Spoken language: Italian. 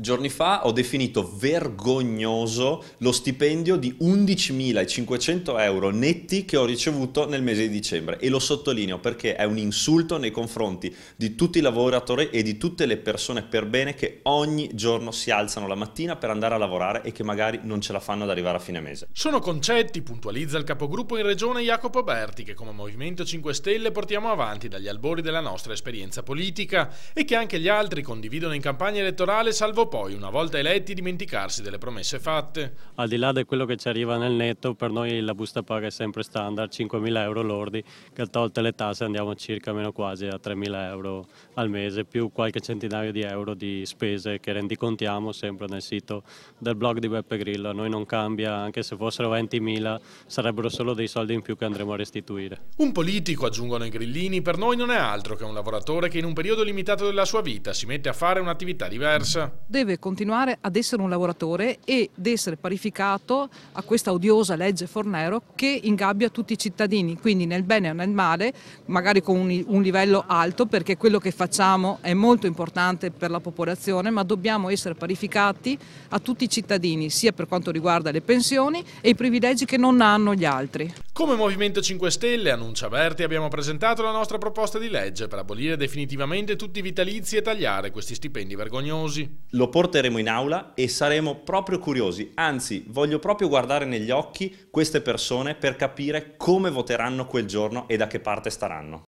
giorni fa ho definito vergognoso lo stipendio di 11.500 euro netti che ho ricevuto nel mese di dicembre e lo sottolineo perché è un insulto nei confronti di tutti i lavoratori e di tutte le persone per bene che ogni giorno si alzano la mattina per andare a lavorare e che magari non ce la fanno ad arrivare a fine mese. Sono concetti, puntualizza il capogruppo in regione Jacopo Berti, che come Movimento 5 Stelle portiamo avanti dagli albori della nostra esperienza politica e che anche gli altri condividono in campagna elettorale salvo poi, una volta eletti, dimenticarsi delle promesse fatte. Al di là di quello che ci arriva nel netto, per noi la busta paga è sempre standard, 5.000 euro lordi, che tolte le tasse andiamo circa meno quasi a 3.000 euro al mese, più qualche centinaio di euro di spese che rendicontiamo sempre nel sito del blog di Beppe Grillo. A noi non cambia, anche se fossero 20.000 sarebbero solo dei soldi in più che andremo a restituire. Un politico, aggiungono i grillini, per noi non è altro che un lavoratore che in un periodo limitato della sua vita si mette a fare un'attività diversa. De deve continuare ad essere un lavoratore ed essere parificato a questa odiosa legge Fornero che ingabbia tutti i cittadini, quindi nel bene o nel male, magari con un, un livello alto perché quello che facciamo è molto importante per la popolazione, ma dobbiamo essere parificati a tutti i cittadini, sia per quanto riguarda le pensioni e i privilegi che non hanno gli altri. Come Movimento 5 Stelle, annuncia Berti, abbiamo presentato la nostra proposta di legge per abolire definitivamente tutti i vitalizi e tagliare questi stipendi vergognosi. Lo porteremo in aula e saremo proprio curiosi, anzi voglio proprio guardare negli occhi queste persone per capire come voteranno quel giorno e da che parte staranno.